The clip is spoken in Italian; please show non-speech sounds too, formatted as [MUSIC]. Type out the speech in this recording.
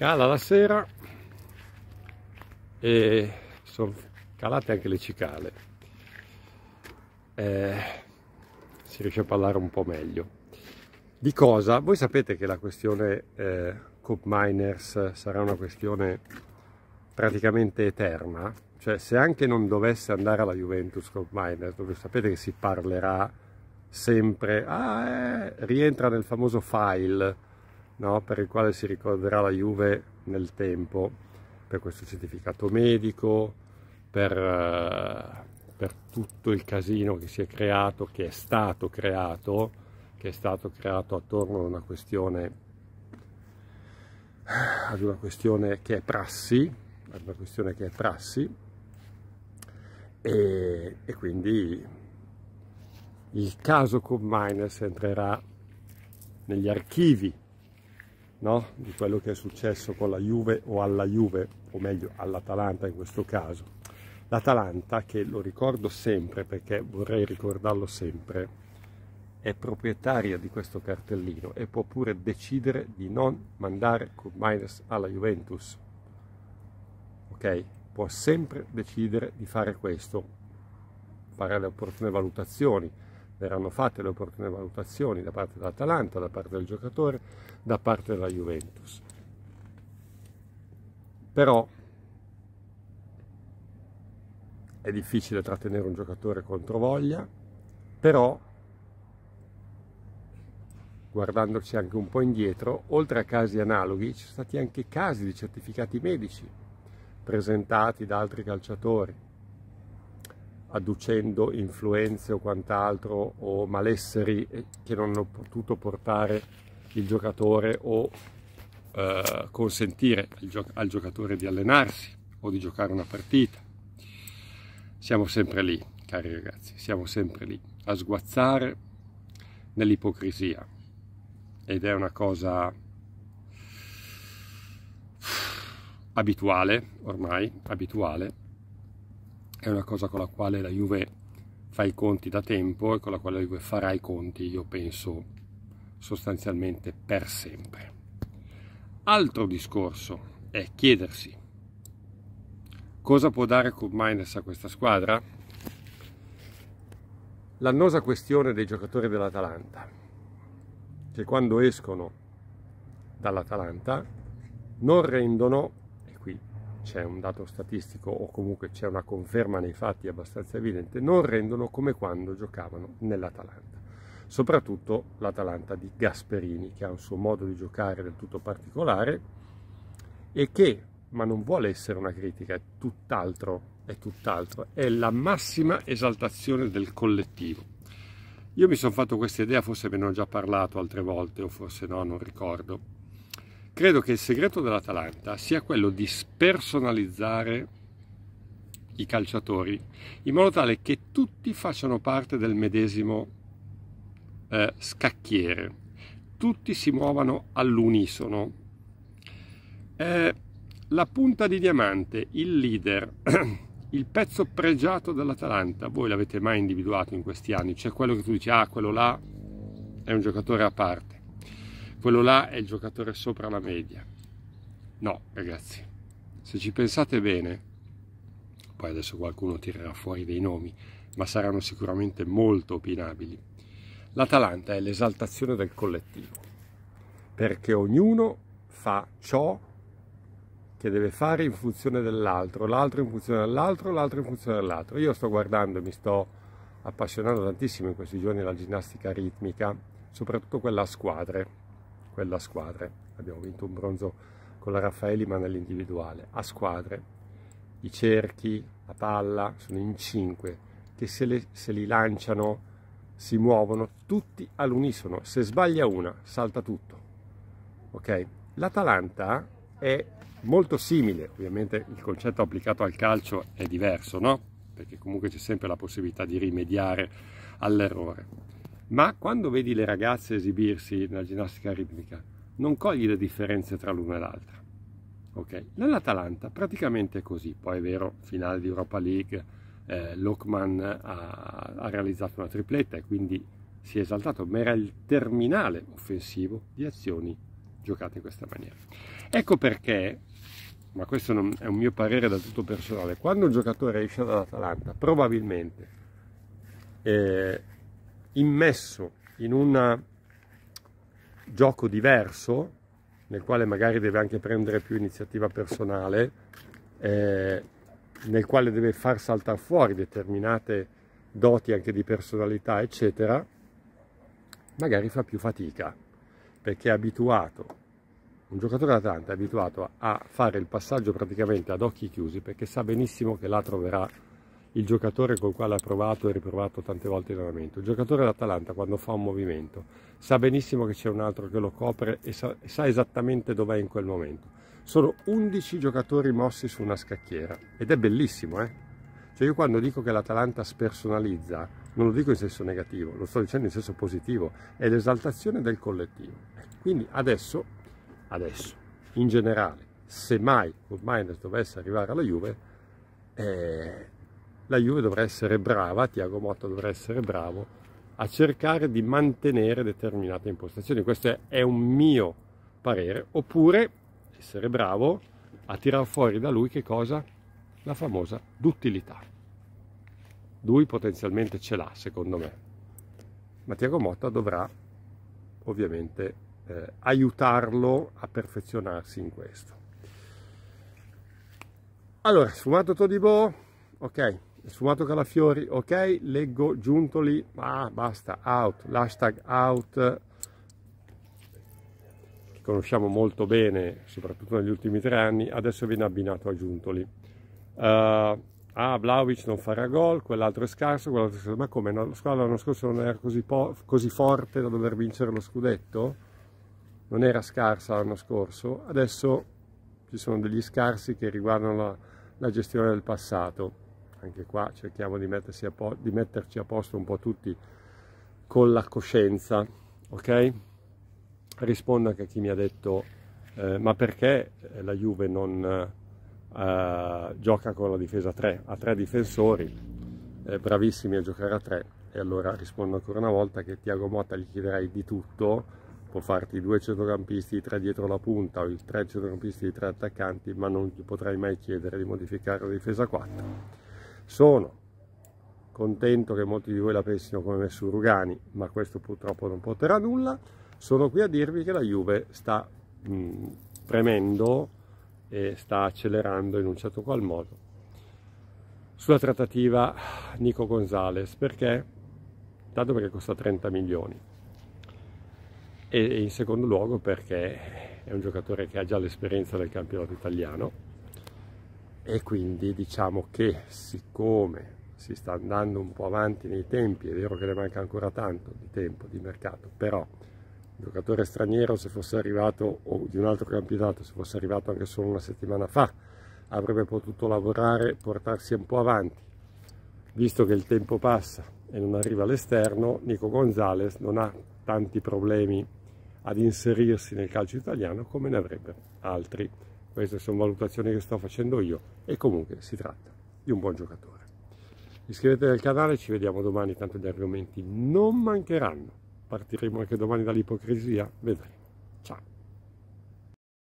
cala la sera e sono calate anche le cicale eh, si riesce a parlare un po' meglio di cosa? voi sapete che la questione eh, Coop Miners sarà una questione praticamente eterna cioè se anche non dovesse andare alla Juventus Coop Miners dove sapete che si parlerà sempre ah eh, rientra nel famoso file no? per il quale si ricorderà la Juve nel tempo, per questo certificato medico, per, eh, per tutto il casino che si è creato, che è stato creato, che è stato creato attorno a una questione ad una questione che è prassi, ad una questione che è prassi e, e quindi il caso con Miners entrerà negli archivi no? di quello che è successo con la Juve o alla Juve, o meglio all'Atalanta in questo caso. L'Atalanta, che lo ricordo sempre perché vorrei ricordarlo sempre, è proprietaria di questo cartellino e può pure decidere di non mandare Kurbmaines alla Juventus. Ok? Può sempre decidere di fare questo, fare le opportune valutazioni verranno fatte le opportune valutazioni da parte dell'Atalanta, da parte del giocatore, da parte della Juventus. Però è difficile trattenere un giocatore contro voglia, però guardandoci anche un po' indietro, oltre a casi analoghi ci sono stati anche casi di certificati medici presentati da altri calciatori adducendo influenze o quant'altro o malesseri eh, che non hanno potuto portare il giocatore o eh, consentire al, gio al giocatore di allenarsi o di giocare una partita. Siamo sempre lì, cari ragazzi, siamo sempre lì a sguazzare nell'ipocrisia ed è una cosa abituale, ormai abituale, è una cosa con la quale la Juve fa i conti da tempo e con la quale la Juve farà i conti, io penso, sostanzialmente per sempre. Altro discorso è chiedersi cosa può dare Kuhn-Miners a questa squadra? L'annosa questione dei giocatori dell'Atalanta, che quando escono dall'Atalanta non rendono c'è un dato statistico o comunque c'è una conferma nei fatti abbastanza evidente, non rendono come quando giocavano nell'Atalanta. Soprattutto l'Atalanta di Gasperini, che ha un suo modo di giocare del tutto particolare e che, ma non vuole essere una critica, è tutt'altro, è tutt'altro, è la massima esaltazione del collettivo. Io mi sono fatto questa idea, forse ve ne ho già parlato altre volte o forse no, non ricordo Credo che il segreto dell'Atalanta sia quello di spersonalizzare i calciatori in modo tale che tutti facciano parte del medesimo eh, scacchiere, tutti si muovano all'unisono. Eh, la punta di diamante, il leader, [CLEARS THROAT] il pezzo pregiato dell'Atalanta, voi l'avete mai individuato in questi anni, c'è quello che tu dici, ah, quello là è un giocatore a parte quello là è il giocatore sopra la media. No, ragazzi, se ci pensate bene, poi adesso qualcuno tirerà fuori dei nomi, ma saranno sicuramente molto opinabili. L'Atalanta è l'esaltazione del collettivo, perché ognuno fa ciò che deve fare in funzione dell'altro, l'altro in funzione dell'altro, l'altro in funzione dell'altro. Io sto guardando e mi sto appassionando tantissimo in questi giorni alla ginnastica ritmica, soprattutto quella a squadre, quella a squadre. Abbiamo vinto un bronzo con la Raffaeli, ma nell'individuale, a squadre. I cerchi, la palla, sono in cinque, che se, le, se li lanciano si muovono tutti all'unisono. Se sbaglia una, salta tutto. Ok? L'Atalanta è molto simile, ovviamente il concetto applicato al calcio è diverso, no? Perché comunque c'è sempre la possibilità di rimediare all'errore ma quando vedi le ragazze esibirsi nella ginnastica ritmica, non cogli le differenze tra l'una e l'altra. Okay. Nell'Atalanta praticamente è così, poi è vero, finale di Europa League, eh, Lokman ha, ha, realizzato una tripletta e quindi si è esaltato, ma era il terminale offensivo di azioni giocate in questa maniera. Ecco perché, ma questo non, è un mio parere da tutto personale, quando un giocatore esce dall'Atalanta probabilmente eh, immesso in un gioco diverso, nel quale magari deve anche prendere più iniziativa personale, eh, nel quale deve far saltare fuori determinate doti anche di personalità, eccetera, magari fa più fatica, perché è abituato, un giocatore da tanto è abituato a fare il passaggio praticamente ad occhi chiusi, perché sa benissimo che la troverà il giocatore con il quale ha provato e riprovato tante volte in allenamento. Il giocatore d'Atalanta quando fa un movimento sa benissimo che c'è un altro che lo copre e sa, sa esattamente dov'è in quel momento. Sono 11 giocatori mossi su una scacchiera ed è bellissimo, eh? Cioè io quando dico che l'Atalanta spersonalizza, non lo dico in senso negativo, lo sto dicendo in senso positivo, è l'esaltazione del collettivo. Quindi adesso, adesso, in generale, se mai Miners dovesse arrivare alla Juve, eh, la Juve dovrà essere brava, Tiago Motta dovrà essere bravo a cercare di mantenere determinate impostazioni. Questo è un mio parere. Oppure essere bravo a tirar fuori da lui che cosa? La famosa duttilità. Lui potenzialmente ce l'ha, secondo me. Ma Tiago Motta dovrà ovviamente eh, aiutarlo perfezionarsi in questo. Allora, sfumato Todibo, ok, sfumato calafiori ok leggo giuntoli ma ah, basta out l'hashtag out che conosciamo molto bene soprattutto negli ultimi tre anni adesso viene abbinato a giuntoli uh, eh, ah Vlaovic non farà gol quell'altro è scarso quell'altro è scarso ma come no, la squadra l'anno scorso non era così, così forte da dover vincere lo scudetto non era scarsa l'anno scorso adesso ci sono degli scarsi che riguardano la, la gestione del passato anche qua cerchiamo di, a di metterci a posto un po' tutti con la coscienza, ok? Rispondo anche a chi mi ha detto, eh, ma perché eh, la Juve non eh, gioca con la difesa 3? Ha tre difensori, eh, bravissimi a giocare a 3. E allora rispondo ancora una volta che Tiago Motta gli chiederai di tutto, può farti due centrocampisti, tre dietro la punta o il tre centrocampisti di tre attaccanti, ma non gli potrai mai chiedere di modificare la difesa 4 sono contento che molti di voi la pensino come me su Rugani, ma questo purtroppo non porterà a nulla. Sono qui a dirvi che la Juve sta mh, mm, premendo e sta accelerando in un certo qual modo sulla trattativa Nico Gonzales perché tanto perché costa 30 milioni e in secondo luogo perché è un giocatore che ha già l'esperienza del campionato italiano e quindi diciamo che siccome si sta andando un po' avanti nei tempi, è vero che ne manca ancora tanto di tempo, di mercato, però il giocatore straniero se fosse arrivato o di un altro campionato, se fosse arrivato anche solo una settimana fa, avrebbe potuto lavorare, portarsi un po' avanti. Visto che il tempo passa e non arriva all'esterno, Nico Gonzalez non ha tanti problemi ad inserirsi nel calcio italiano come ne avrebbero altri. Queste sono valutazioni che sto facendo io e comunque si tratta di un buon giocatore. Iscrivetevi al canale, ci vediamo domani, tanto gli argomenti non mancheranno. Partiremo anche domani dall'ipocrisia, vedremo.